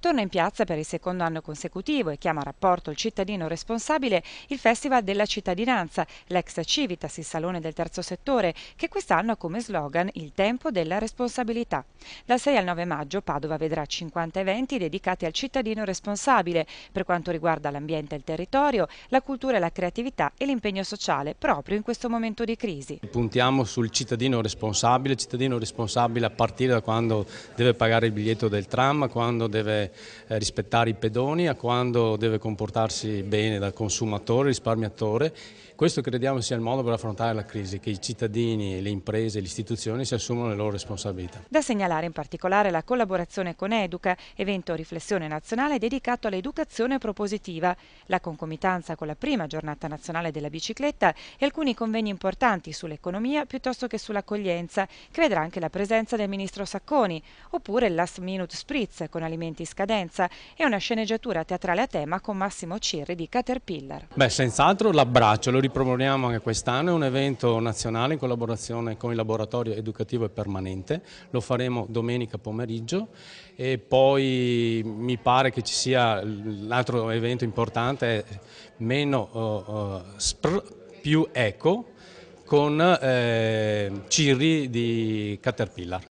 Torna in piazza per il secondo anno consecutivo e chiama a rapporto il cittadino responsabile il Festival della cittadinanza, l'ex Civitas, il Salone del Terzo Settore, che quest'anno ha come slogan il tempo della responsabilità. Dal 6 al 9 maggio Padova vedrà 50 eventi dedicati al cittadino responsabile per quanto riguarda l'ambiente e il territorio, la cultura e la creatività e l'impegno sociale proprio in questo momento di crisi. Puntiamo sul cittadino responsabile, cittadino responsabile a partire da quando deve pagare il biglietto del tram, quando deve eh, rispettare i pedoni a quando deve comportarsi bene da consumatore, risparmiatore. Questo crediamo sia il modo per affrontare la crisi, che i cittadini, le imprese, e le istituzioni si assumano le loro responsabilità. Da segnalare in particolare la collaborazione con Educa, evento riflessione nazionale dedicato all'educazione propositiva, la concomitanza con la prima giornata nazionale della bicicletta e alcuni convegni importanti sull'economia piuttosto che sull'accoglienza, che vedrà anche la presenza del ministro Sacconi, oppure il last minute spritz con alimenti scarsi scadenza e una sceneggiatura teatrale a tema con Massimo Cirri di Caterpillar. Beh, senz'altro l'abbraccio, lo riproponiamo anche quest'anno, è un evento nazionale in collaborazione con il laboratorio educativo e permanente, lo faremo domenica pomeriggio e poi mi pare che ci sia l'altro evento importante, meno uh, uh, spr più eco, con eh, Cirri di Caterpillar.